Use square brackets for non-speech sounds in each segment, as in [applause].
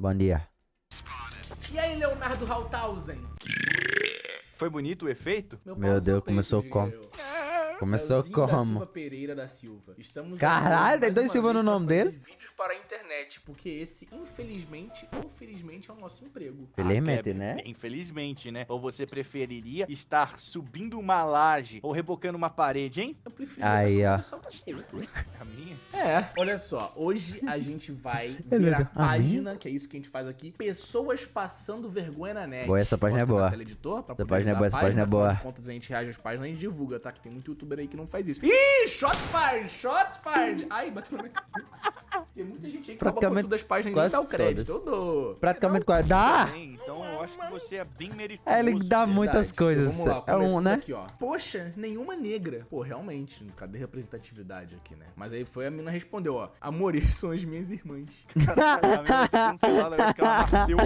Bom dia. E aí, Leonardo Rauthausen? Foi bonito o efeito? Meu, Meu Deus, começou como? Começou como? Silva Pereira da Silva. Estamos Caralho, tem dois Silva no nome dele? Vídeos para a internet, porque esse, infelizmente ou felizmente, é o nosso emprego. Felizmente, ah, né? Infelizmente, né? Ou você preferiria estar subindo uma laje ou rebocando uma parede, hein? Eu prefiro Aí, ó. só tá né? A minha? É. Olha só, hoje a gente vai [laughs] virar a página, que é isso que a gente faz aqui, Pessoas Passando Vergonha na Net. Boa, essa página é Bota é boa. Editor, essa página é boa, essa página é boa. Contas, a gente reage às páginas, a gente divulga, tá? Que tem muito YouTube youtuber aí que não faz isso. Ih, shots fired, shots fired. Ai, bateu na minha cabeça. Tem muita gente aí que rouba conteúdo das páginas e dá o crédito. Todas. Eu dou. Praticamente quase. Dá! Bem, então eu acho que você é bem meritoso. É, ele dá verdade. muitas coisas. Então, vamos lá, é um, né? Aqui, ó. Poxa, nenhuma negra. Pô, realmente, cadê a representatividade aqui, né? Mas aí foi a mina respondeu, ó. Amores [laughs] são as minhas irmãs. Caralho, a mina se cancelada porque ela nasceu.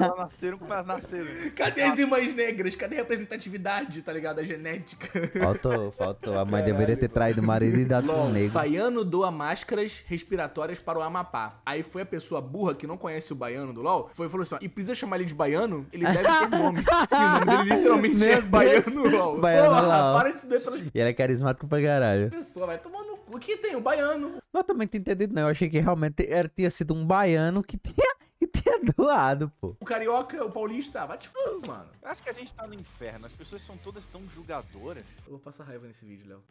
elas nasceram como elas nasceram. Cadê as irmãs negras? Cadê a representatividade, tá ligado? A genética. Faltou, faltou. A mãe Caralho, deveria ter traído o marido e dado com um negro. Baiano doa máscaras, respiratórias migratórias para o Amapá. Aí foi a pessoa burra que não conhece o baiano do LOL, foi e falou assim: ó, e precisa chamar ele de baiano? Ele deve ter [laughs] nome. Sim, o nome dele literalmente é baiano LOL. Baiano Porra, LOL. para de se dar pelas. E ele é carismático pra caralho. Pessoa, vai tomar no cu. O que tem? O baiano. Eu também tô entendi, não. Eu achei que realmente era, tinha sido um baiano que tinha é doado, pô. O carioca, o paulista, bate fogo mano. Eu acho que a gente tá no inferno. As pessoas são todas tão julgadoras. Eu vou passar raiva nesse vídeo, Léo.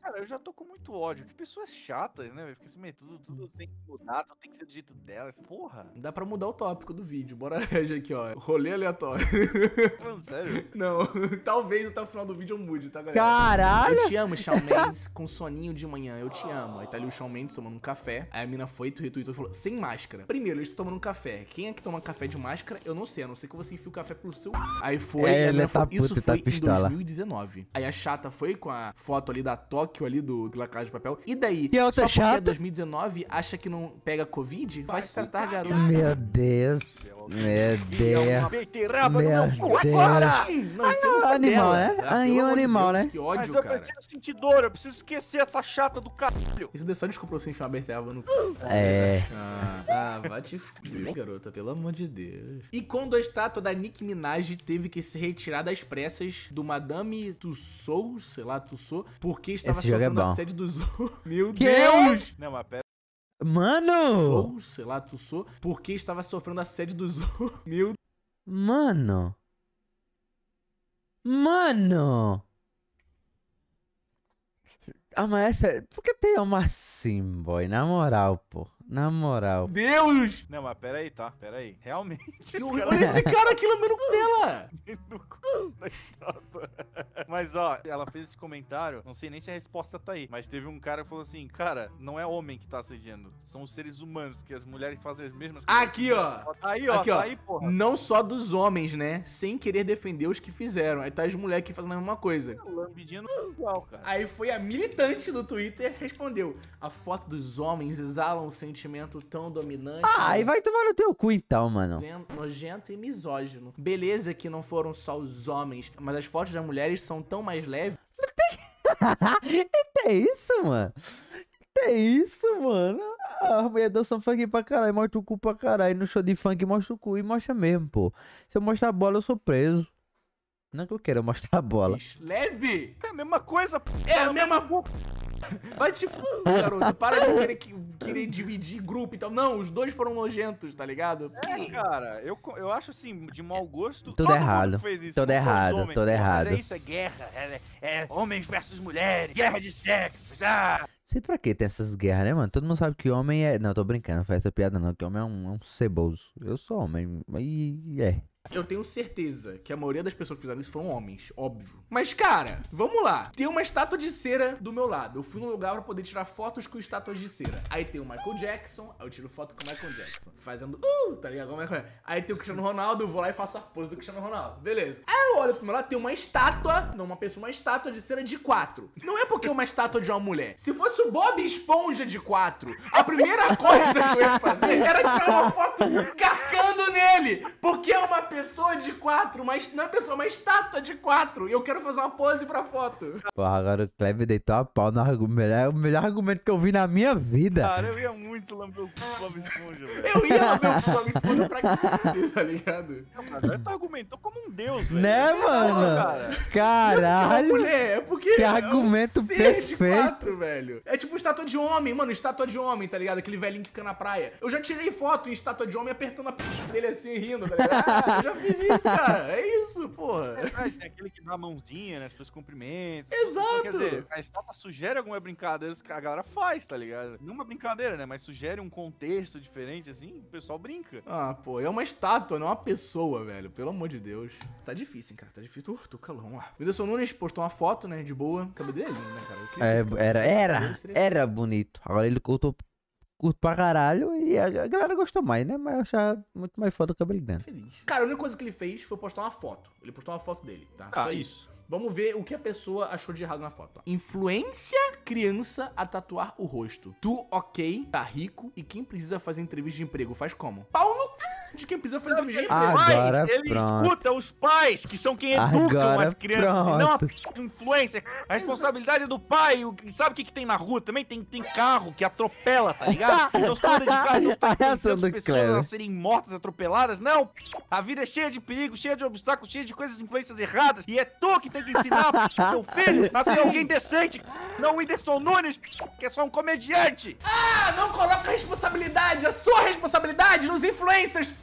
Cara, eu já tô com muito ódio. Que pessoas chatas, né? Porque assim, tudo, tudo tem que mudar, tudo tem que ser do jeito delas. Porra. Dá pra mudar o tópico do vídeo. Bora [laughs] aqui, ó. Rolê aleatório. [laughs] Não, sério? [laughs] Não. Talvez até o final do vídeo eu mude, tá, galera? Caralho! Eu te amo, Shawn Mendes, com soninho de manhã. Eu te amo. Aí tá ali o Shawn Mendes tomando um café. Aí a mina foi, tu retweetou e falou, sem máscara. Primeiro, eles estão tomando um café. Quem é que toma café de máscara? Eu não sei, a não ser que você enfie o café pro seu. É, Aí foi, é, ela tá falou, isso puta, tá foi tá em pistola. 2019. Aí a chata foi com a foto ali da Tóquio ali do La de Papel. E daí, e outra só é chata? é 2019, acha que não pega Covid? Vai se tratar, garoto. Meu Deus. Meu Deus. Meu Deus. meu Deus. agora! Não, Ai, não, é animal, né? Aí o animal, né? Que ódio, Mas eu cara. preciso sentir dor, eu preciso esquecer essa chata do caralho. Isso daí só desculpa pra você enfiar a no É. Ah, ah vai te fuder, garoto garota, pelo amor de Deus. E quando a estátua da Nicki Minaj teve que se retirar das pressas do Madame Tussauds, sei lá, Tussauds, porque estava Esse é sofrendo é sede dos [laughs] Meu que? Deus! Não, mas pera Mano! Sou, sei lá, tu sou, porque estava sofrendo a sede dos [laughs] Meu Mano! Mano! Ah, mas essa. Por que tem uma assim, boy, Na moral, pô. Na moral. Deus! Não, mas pera aí, tá? Pera aí. Realmente. Olha esse tá cara aqui lambendo dela! [laughs] na estátua. Mas ó, ela fez esse comentário. Não sei nem se a resposta tá aí. Mas teve um cara que falou assim: Cara, não é homem que tá assediando. São os seres humanos. Porque as mulheres fazem as mesmas coisas. Aqui, ó. Aí, ó. Aqui, tá ó. Aí, porra. Não só dos homens, né? Sem querer defender os que fizeram. Aí tá as mulheres aqui fazendo a mesma coisa. Lambidinha no é igual, cara. Aí foi a militante do Twitter respondeu: A foto dos homens exalam sem sentimento tão dominante. Ah, mas... e vai tomar no teu cu então, mano. Nojento e misógino. Beleza que não foram só os homens, mas as fotos das mulheres são tão mais leves. Tem... [laughs] Tem isso, mano. Tem isso, mano. A mulher dança funk pra caralho, mostra o cu pra caralho. No show de funk mostra o cu e mostra mesmo, pô. Se eu mostrar a bola, eu sou preso. Não é que eu quero mostrar a bola. Leve! É a mesma coisa, É a mesma. Vai te fuder, garoto. Para de querer, querer dividir grupo e então, tal. Não, os dois foram nojentos, tá ligado? É, cara, eu, eu acho assim, de mau gosto. Tudo errado. Fez isso, tudo errado, homens, tudo errado. Mas é isso, é guerra. É, é homens versus mulheres, guerra de sexos. Ah! Sei pra que tem essas guerras, né, mano? Todo mundo sabe que homem é. Não, tô brincando, não faz essa piada não, que homem é um, é um ceboso. Eu sou homem, e é. Eu tenho certeza que a maioria das pessoas que fizeram isso foram homens, óbvio. Mas, cara, vamos lá. Tem uma estátua de cera do meu lado. Eu fui num lugar pra poder tirar fotos com estátuas de cera. Aí tem o Michael Jackson, aí eu tiro foto com o Michael Jackson. Fazendo, uh, tá ligado? É é? Aí tem o Cristiano Ronaldo, eu vou lá e faço a pose do Cristiano Ronaldo. Beleza. Aí eu olho pro meu lado, tem uma estátua, não uma pessoa, uma estátua de cera de quatro. Não é porque é uma estátua de uma mulher. Se fosse fosse Bob Esponja de quatro, a primeira coisa que eu ia fazer era tirar uma foto nele! Porque é uma pessoa de quatro, mas não é pessoa, é uma estátua de quatro. E eu quero fazer uma pose pra foto. Porra, agora o Kleber deitou a pau no argumento. É o melhor argumento que eu vi na minha vida. Cara, eu ia muito lamber o cu Bob Esponja, velho. Eu ia lamber o cu do Bob Esponja pra quê, tá ligado? Não, cara, tu argumentou como um deus, velho. Né, mano? cara. Caralho. Não, mulher, é porque. Que é argumento perfeito. Quatro, velho. É tipo estátua de homem, mano. Estátua de homem, tá ligado? Aquele velhinho que fica na praia. Eu já tirei foto em estátua de homem apertando a dele assim, rindo, tá ligado? Ah, eu já fiz isso, cara. É isso, porra. É, é aquele que dá a mãozinha, né? As pessoas cumprimentam. Então, Exato. quer dizer, a estátua sugere alguma brincadeira, a galera faz, tá ligado? Não uma brincadeira, né? Mas sugere um contexto diferente, assim, o pessoal brinca. Ah, pô, é uma estátua, não é uma pessoa, velho. Pelo amor de Deus. Tá difícil, hein, cara. Tá difícil. Uh, tô calão lá. O Whindersson Nunes postou uma foto, né? De boa. O cabelo dele é lindo, né, cara? É, era, era, era bonito. Agora ele cortou curto pra caralho e a, galera gostou mais, né? Mas eu achava muito mais foda o cabelo dentro. Feliz. Cara, a única coisa que ele fez foi postar uma foto. Ele postou uma foto dele, tá? Ah, Só isso. Vamos ver o que a pessoa achou de errado na foto. Influência criança a tatuar o rosto. Tu ok, tá rico e quem precisa fazer entrevista de emprego faz como? Pau de quem precisa fazer inteligente. É Mas ele pronto. escuta os pais, que são quem educam Agora as crianças, senão e não a influência. A responsabilidade é do pai, o, sabe o que, que tem na rua também? Tem, tem carro que atropela, tá ligado? [laughs] Então só de carro, então pessoas a serem mortas, atropeladas. Não, a vida é cheia de perigo, cheia de obstáculos, cheia de coisas, influências erradas. E é tu que tem que ensinar [laughs] teu filho a ser alguém decente. Não o Whindersson Nunes, que é só um comediante. Ah, não coloca a responsabilidade, a sua responsabilidade nos influencers,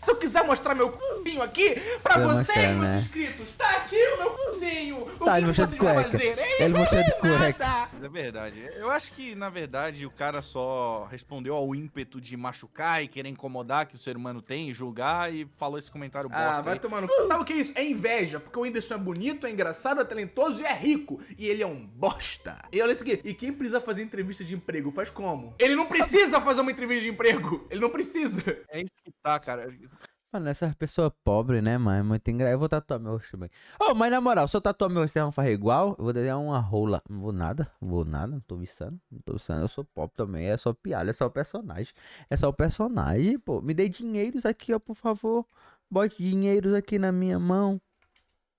se eu quiser mostrar meu cuzinho aqui pra vocês, mostrar, meus né? inscritos, tá aqui o meu cuzinho. O tá, que vocês vão fazer? ele mostrou de cueca. É verdade. Eu acho que, na verdade, o cara só respondeu ao ímpeto de machucar e querer incomodar que o ser humano tem, julgar e falou esse comentário ah, bosta. Ah, vai aí. tomando. Sabe o que é isso? É inveja, porque o Whindersson é bonito, é engraçado, é talentoso e é rico. E ele é um bosta. E olha isso aqui. E quem precisa fazer entrevista de emprego faz como? Ele não precisa fazer uma entrevista de emprego. Ele não precisa. É isso que tá cara. Mano, essa pessoa pobre, né, mano? É muito engraçado. Eu vou tatuar meu rosto também. oh, mas na moral, se eu tatuar meu rosto e faz igual, eu vou dar uma rola. Não vou nada, vou nada, não tô viçando. Não tô viçando, eu sou pobre também. É só piada, é só personagem. É só o personagem, pô. Me dê dinheiros aqui, ó, por favor. Bote dinheiros aqui na minha mão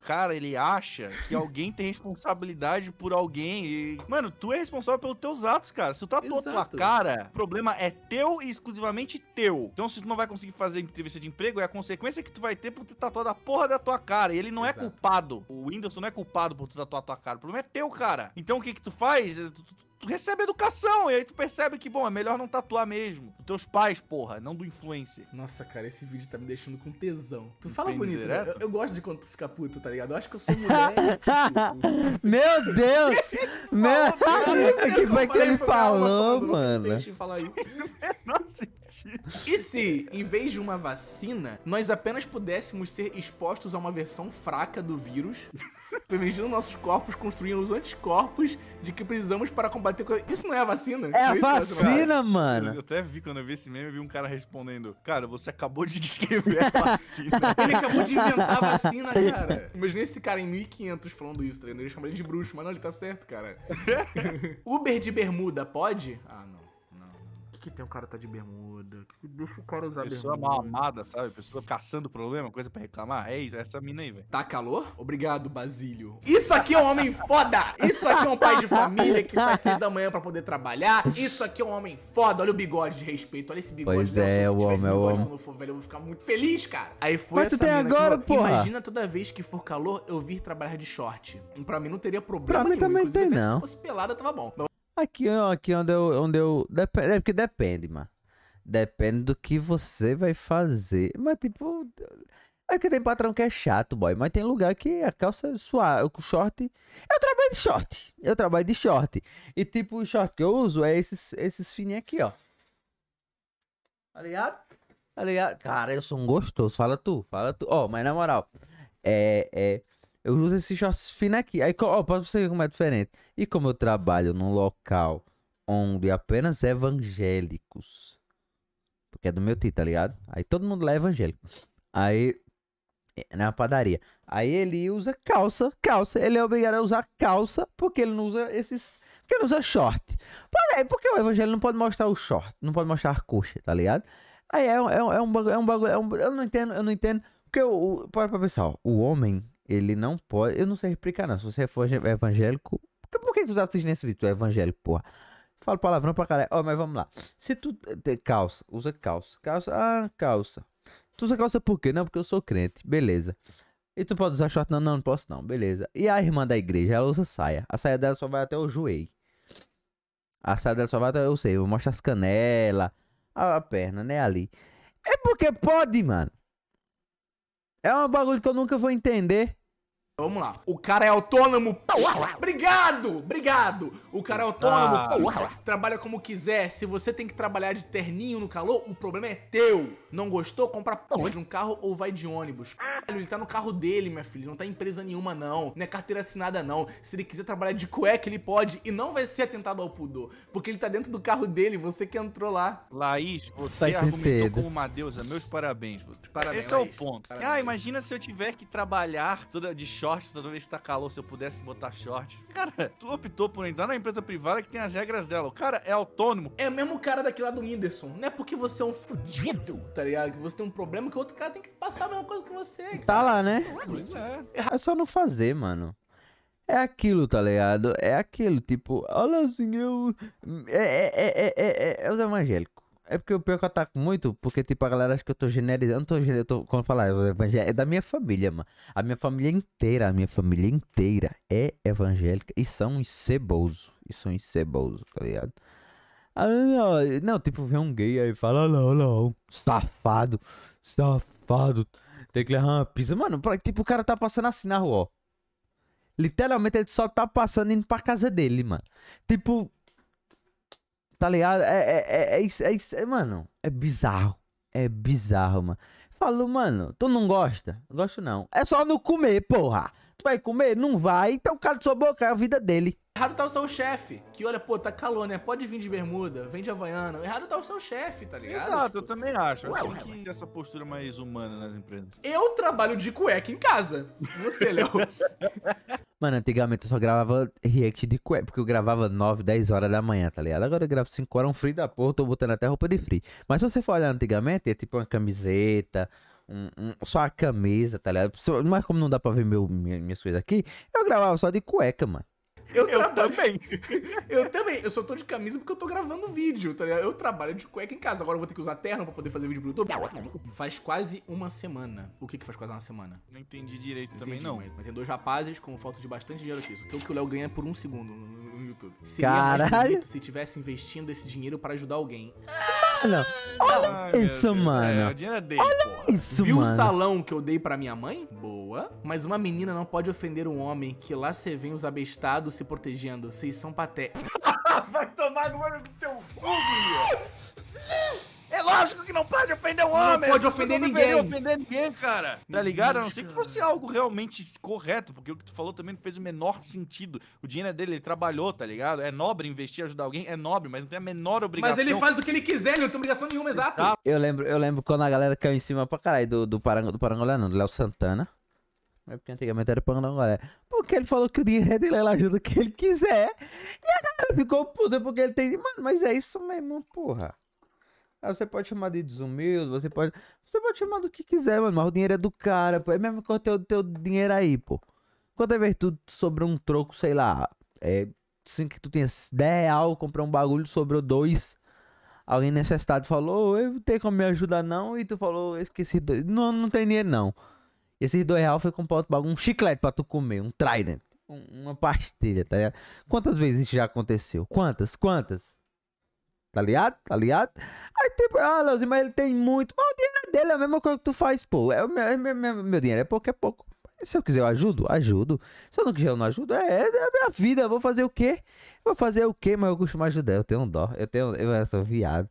cara, ele acha que alguém tem responsabilidade por alguém. E... Mano, tu é responsável pelos teus atos, cara. Se tu tá Exato. tua cara, o problema é teu e exclusivamente teu. Então, se tu não vai conseguir fazer entrevista de emprego, é a consequência que tu vai ter por tu tatuar da porra da tua cara. E ele não é Exato. é culpado. O Whindersson não é culpado por tu tatuar tua cara. O problema é teu, cara. Então, o que que tu faz? Tu, tu, tu recebe educação. E aí tu percebe que, bom, é melhor não tatuar mesmo. Dos teus pais, porra, não do influencer. Nossa, cara, esse vídeo tá me deixando com tesão. Tu fala bonito, né? eu, eu, gosto de quando tu fica puto, tá ligado? Eu acho que eu sou mulher. Meu Deus! Meu... O que foi que ele falou, mano? Falar isso. Nossa, e se, em vez de uma vacina, nós apenas pudéssemos ser expostos a uma versão fraca do vírus, permitindo [laughs] nossos corpos construírem os anticorpos de que precisamos para combater. Isso não é a vacina? É a vacina, mano! Eu até vi quando eu vi esse meme, eu vi um cara respondendo: Cara, você acabou de [laughs] descrever a vacina. Ele acabou de inventar a vacina, cara. Imagina esse cara em 1500 falando isso, treinando. Tá ele de bruxo, mas não, ele tá certo, cara. [laughs] Uber de bermuda pode? Ah, não que, que tem um cara tá de bermuda? Que que deixa o cara usar pessoa bermuda. Pessoa mal amada, sabe? Pessoa caçando problema, coisa pra reclamar. É isso, é essa mina aí, velho. Tá calor? Obrigado, Basílio. Isso aqui é um homem foda! Isso aqui é um pai de família que sai seis da manhã pra poder trabalhar. Isso aqui é um homem foda. Olha o bigode de respeito. Olha esse bigode. Pois é, eu amo, é eu amo. Quando for velho, eu vou ficar muito feliz, cara. Aí foi Mas essa tu agora, que, porra. Imagina toda vez que for calor, eu vir trabalhar de short. Pra mim não teria problema pra mim nenhum. Também tem, não. se fosse pelada, tava bom. Aqui, aqui onde eu. Onde eu depende, é porque depende, mano. Depende do que você vai fazer. Mas, tipo. É que tem patrão que é chato, boy. Mas tem lugar que a calça é suave, o short. Eu trabalho de short. Eu trabalho de short. E, tipo, o short que eu uso é esses, esses fininhos aqui, ó. Tá ligado? Tá ligado? Cara, eu sou um gostoso. Fala tu, fala tu. Ó, oh, mas na moral. É. é eu uso esse shorts fino aqui. Aí, ó, posso você ver como é diferente. E como eu trabalho num local onde apenas evangélicos. Porque é do meu tio, tá ligado? Aí todo mundo lá é evangélico. Aí. É, na padaria. Aí ele usa calça, calça. Ele é obrigado a usar calça porque ele não usa esses. Porque ele não usa short. Por porque o evangelho não pode mostrar o short, não pode mostrar a coxa, tá ligado? Aí é, é, é um bagulho. É um bagulho é um, eu não entendo, eu não entendo. Porque o. para pra pensar, ó, o homem ele não pode. Eu não sei explicar, não. Se você for evangélico. Por que tu tá assistindo esse vídeo? Tu é evangélico, porra. Falo palavrão pra caralho. Ó, oh, mas vamos lá. Se tu. Eh, calça, usa calça. Calça. Ah, calça. Tu usa calça por quê? Não, porque eu sou crente. Beleza. E tu pode usar short? Não, não, não posso não. Beleza. E a irmã da igreja, ela usa saia. A saia dela só vai até o joelho. A saia dela só vai até, eu sei, eu mostro as canelas, a, a perna, né, ali. É porque pode, mano. É um bagulho que eu nunca vou entender. Vamos lá. O cara é autônomo. Obrigado! Obrigado! O cara é autônomo. Ah. Trabalha como quiser. Se você tem que trabalhar de terninho no calor, o problema é teu. Não gostou? Compra porra de um carro ou vai de ônibus. Ele tá no carro dele, minha filha. Não tá em empresa nenhuma, não. Não é carteira assinada, não. Se ele quiser trabalhar de cueca, ele pode. E não vai ser atentado ao pudor. Porque ele tá dentro do carro dele, você que entrou lá. Laís, você tá argumentou como uma deusa. Meus parabéns, parabéns Esse Laís. é o ponto. Parabéns. Ah, imagina se eu tiver que trabalhar toda de shopping shorts toda vez que tá calor, se eu pudesse botar short. Cara, tu optou por entrar na empresa privada que tem as regras dela. O cara é autônomo. É o mesmo cara daquele lá do Whindersson. Não é porque você é um fudido, tá ligado? Que você tem um problema que o outro cara tem que passar a mesma coisa que você. Cara. Tá lá, né? Pois é. É, é só não fazer, mano. É aquilo, tá ligado? É aquilo, tipo, olha assim, eu. É, é, é, é, é, é, é os evangélicos. É porque o pior é que eu ataco muito, porque, tipo, a galera acha que eu tô generalizando. Eu tô generalizando, eu tô, como falar, é da minha família, mano. A minha família inteira, a minha família inteira é evangélica e são ceboso. E são ceboso, tá ligado? Ah, não, tipo, vem um gay aí e fala, não, não, safado, safado, tem que levar uma pizza. Mano, tipo, o cara tá passando assim na rua, ó. Literalmente, ele só tá passando indo pra casa dele, mano. Tipo, Tá ligado? É, é, é, é, mano, é bizarro. É bizarro, mano. Falo, mano, tu não gosta? Não gosto não. É só não comer, porra. Tu vai comer? Não vai. Então cala sua boca, é a vida dele. Errado tá o seu chefe, que olha, pô, tá calor, né? Pode vir de bermuda, vem de Havaiana. Errado tá o seu chefe, tá ligado? Exato, tipo, eu também acho. Eu que essa postura mais humana nas empresas. Eu trabalho de cueca em casa. Você, Léo. [laughs] Mano, antigamente eu só gravava react de cueca, porque eu gravava 9, 10 horas da manhã, tá ligado? Agora eu gravo 5 horas, um frio da porra, tô botando até roupa de frio. Mas se você for olhar antigamente, é tipo uma camiseta, um, um, só a camisa, tá ligado? Mas como não dá pra ver meu, minhas coisas aqui, eu gravava só de cueca, mano. Eu, eu trabalho... também. [laughs] eu também. Eu só tô de camisa porque eu tô gravando vídeo, tá ligado? Eu trabalho de cueca em casa. Agora eu vou ter que usar terno pra poder fazer vídeo pro YouTube. Faz quase uma semana. O que que faz quase uma semana? Não entendi direito não também, entendi, não. Mas, mas tem dois rapazes com foto de bastante dinheiro aqui. que é o que o Léo ganha por um segundo no, YouTube. Seria Caralho. mais se tivesse investindo esse dinheiro para ajudar alguém. Ah! mano. Olha Ai, isso, é, mano. É, Olha porra. isso, Viu mano. o salão que eu dei pra minha mãe? Boa. Mas uma menina não pode ofender um homem que lá você vem os abestados se protegendo. Vocês são paté. [laughs] Vai tomar no olho do teu fogo, clássico que não pode ofender o homem. Não pode ofender não ninguém. Não ofender ninguém, cara. Tá ligado? A não ser que fosse algo realmente correto, porque o que tu falou também não fez o menor sentido. O dinheiro é dele, ele trabalhou, tá ligado? É nobre investir, ajudar alguém, é nobre, mas não tem a menor obrigação. Mas ele faz o que ele quiser, ele não tem obrigação nenhuma, exato. Eu lembro, eu lembro quando a galera caiu em cima pra caralho do, do, do Parangolé, não, do Léo Santana. É porque antigamente era Parangolé. Porque ele falou que o dinheiro é dele, ele ajuda o que ele quiser. E a galera ficou puta porque ele tem. Mano, mas é isso mesmo, porra. Aí ah, você pode chamar de desumilde, você pode. Você pode chamar do que quiser, mano. Mas o dinheiro é do cara, pô. É mesmo que o teu, teu dinheiro aí, pô. Quanto é tu sobre um troco, sei lá. É. Assim que tu tinha 10 real, comprar um bagulho, sobrou dois. Alguém necessitado falou, eu tenho como me ajudar não. E tu falou, esqueci dois. Não, não tem dinheiro não. E esses dois real foi comprar outro bagulho, um chiclete pra tu comer, um trident. uma pastilha, tá ligado? Quantas vezes isso já aconteceu? Quantas? Quantas? Tá ligado? Tá ligado? Aí tipo, ah, Leozinho, mas ele tem muito. Mas o dinheiro é dele, é a mesma coisa que tu faz, pô. É, meu, é meu, é meu, meu dinheiro é pouco, é pouco. Se eu quiser, eu ajudo? Ajudo. Se eu não quiser, eu não ajudo. É, é, é a minha vida. Vou fazer o quê? Vou fazer o quê? Mas eu costumo ajudar. Eu tenho um dó. Eu tenho. Eu sou viado.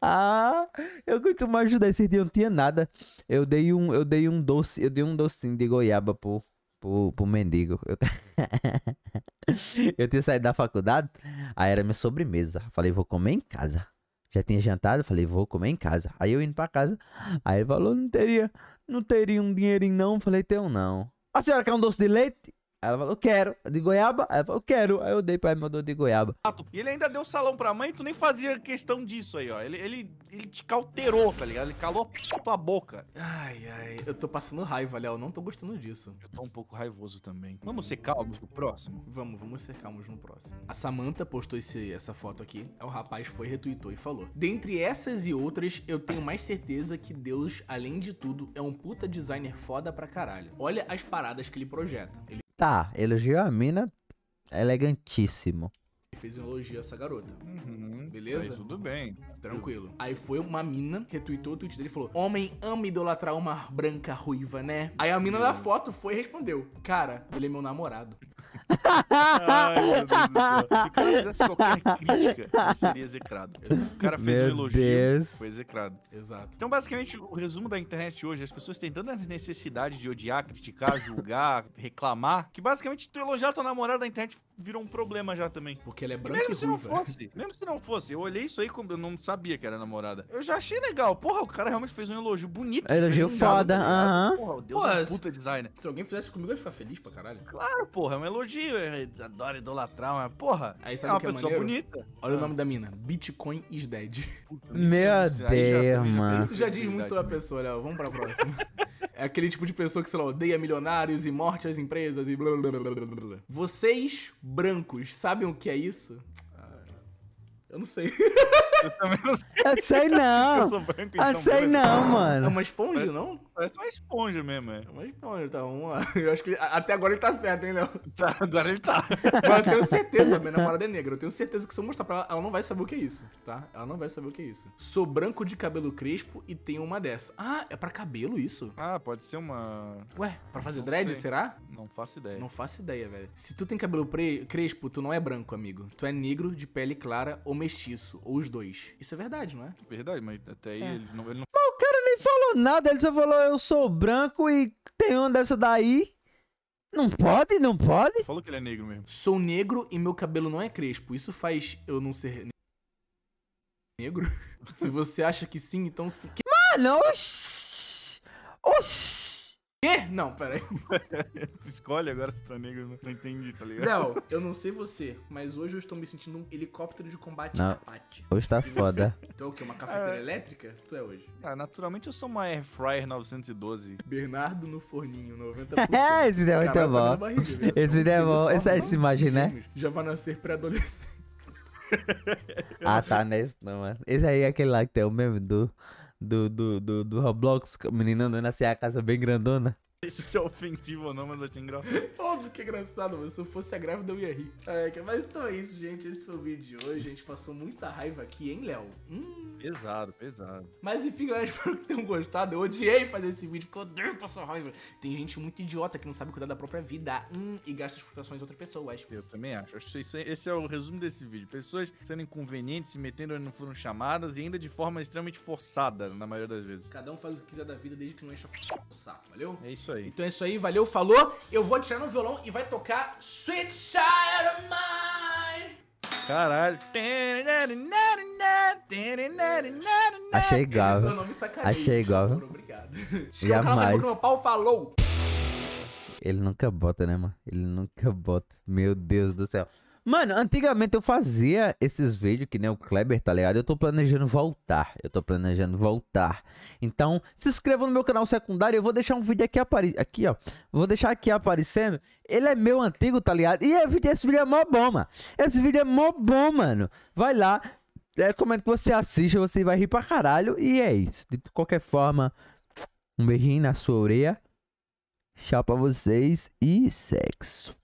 Ah, eu costumo ajudar. Esse dia eu não tinha nada. Eu dei um, eu dei um doce. Eu dei um docinho de goiaba, pô pro, pro mendigo. Eu, [laughs] eu tinha saído da faculdade, aí era minha sobremesa. Falei, vou comer em casa. Já tinha jantado, falei, vou comer em casa. Aí eu indo pra casa, aí ele falou, não teria, não teria um dinheirinho não. Falei, tenho não. A senhora quer um doce de leite? ela falou, eu quero. De goiaba? Ela falou, eu quero. Aí eu dei pra ela, mandou de goiaba. E ele ainda deu salão pra mãe, tu nem fazia questão disso aí, ó. Ele, ele, ele te cauterou, tá ligado? Ele calou a tua boca. Ai, ai. Eu tô passando raiva, Léo. Não tô gostando disso. Eu tô um pouco raivoso também. Vamos ser calmos no próximo? Vamos, vamos ser calmos no próximo. A Samantha postou esse, essa foto aqui. É, o rapaz foi, retweetou e falou. Dentre essas e outras, eu tenho mais certeza que Deus, além de tudo, é um puta designer foda pra caralho. Olha as paradas que ele projeta. Ele Tá, elogiou a mina, elegantíssimo. Fez um elogio a essa garota. Uhum, Beleza? Aí tudo bem. Tranquilo. Aí foi uma mina, retweetou o tweet dele e falou: Homem ama idolatrar uma branca ruiva, né? Aí a mina da uhum. foto foi e respondeu: Cara, ele é meu namorado. [laughs] Se o cara qualquer crítica, ele seria execrado. O cara fez meu um elogio, Deus. foi execrado. Exato. Então, basicamente, o resumo da internet hoje, as pessoas têm tanta necessidade de odiar, criticar, julgar, [laughs] reclamar, que basicamente tu elogiar tua namorada na internet virou um problema já também. Porque ela é branca mesmo e ruiva. se não fosse, [laughs] mesmo se não fosse, eu olhei isso aí, eu não sabia que era namorada. Eu já achei legal. Porra, o cara realmente fez um elogio bonito. Elogio foda, tá aham. Uh -huh. Porra, Deus porra, é puta designer. Se alguém fizesse comigo, eu ia ficar feliz pra caralho. Claro, porra, é um elogio. Eu é, adoro idolatrar, mas porra. Aí sabe é uma que é pessoa maneiro? bonita. Olha ah. o nome da mina. Bitcoin is dead. Puta, Meu Deus, mano. Isso já diz muito sobre a né? pessoa, Léo. Vamos pra próxima. [laughs] É aquele tipo de pessoa que, sei lá, odeia milionários e morte às empresas e blá blá blá blá blá. Vocês, brancos, sabem o que é isso? Ah, eu não sei. [laughs] Eu também não sei. Eu sei não. Eu sou branco, então. Ah, eu sei não, mano. É uma esponja, não? Parece uma esponja mesmo, é. É uma esponja, tá? Uma... Eu acho que até agora ele tá certo, hein, Léo? Tá, agora ele tá. Mas eu tenho certeza, minha namorada é negra. Eu tenho certeza que se eu mostrar pra ela, ela não vai saber o que é isso, tá? Ela não vai saber o que é isso. Sou branco de cabelo crespo e tenho uma dessa. Ah, é pra cabelo isso? Ah, pode ser uma... Ué, pra fazer não dread, sei. será? Não faço ideia. Não faço ideia, velho. Se tu tem cabelo pre... crespo, tu não é branco, amigo. Tu é negro, de pele clara ou mestiço, ou os dois. 2. Isso é verdade, não é? Verdade, mas até aí é. ele não. Ele não... Mas o cara nem falou nada, ele só falou eu sou branco e tem uma dessa daí. Não pode, não pode? Falou que ele é negro mesmo. Sou negro e meu cabelo não é crespo. Isso faz eu não ser negro? [laughs] Se você acha que sim, então sim. Mano, oxi! Oxi! Quê? Não, peraí. [laughs] tu escolhe agora se tu é negro, não entendi, tá ligado? Não, eu não sei você, mas hoje eu estou me sentindo um helicóptero de combate não. Capate. Hoje tá e foda. Você? Tu é o quê? Uma cafeteira é. elétrica? Tu é hoje. Ah, naturalmente eu sou uma Air Fryer 912. Bernardo no forninho, 90%. é, [laughs] esse vídeo é muito bom. Tá barriga, esse vídeo é bom. Essa, essa é imagem, né? Já vai nascer pré-adolescente. ah, tá, nesse né? não, mano. É. Esse aí é aquele lá que tem o meme do do, do, do, do Roblox, menina andando assim, a casa bem grandona sei se isso é ofensivo ou não, mas eu achei engraçado. Óbvio que é engraçado, mano. se eu fosse a grávida eu ia rir. É, mas então é isso, gente. Esse foi o vídeo de hoje. A gente passou muita raiva aqui, hein, Léo? Hum. Pesado, pesado. Mas enfim, galera, [laughs] espero que tenham gostado. Eu odiei fazer esse vídeo, porque eu odeio passar raiva. Tem gente muito idiota que não sabe cuidar da própria vida hum, e gasta as frustrações de outras pessoas. Eu também acho. Esse é o resumo desse vídeo. Pessoas sendo inconvenientes, se metendo onde não foram chamadas e ainda de forma extremamente forçada, na maioria das vezes. Cada um faz o que quiser da vida desde que não encha o saco, valeu? É isso aí aí. Então é isso aí, valeu, falou. Eu vou tirar no violão e vai tocar Sweet Child of Mine. Caralho. Achei igual. Achei igual. Obrigado. Jamais. Meu pau falou. Ele nunca bota, né, mano? Ele nunca bota. Meu Deus do céu. Mano, antigamente eu fazia esses vídeos que nem o Kleber, tá ligado? Eu tô planejando voltar. Eu tô planejando voltar. Então, se inscreva no meu canal secundário. Eu vou deixar um vídeo aqui aparecendo. Aqui, ó. Vou deixar aqui aparecendo. Ele é meu antigo, tá ligado? E esse vídeo é mó bom, mano. Esse vídeo é mó bom, mano. Vai lá. Recomendo é, que você assista. Você vai rir pra caralho. E é isso. De qualquer forma, um beijinho na sua orelha. Tchau pra vocês e sexo.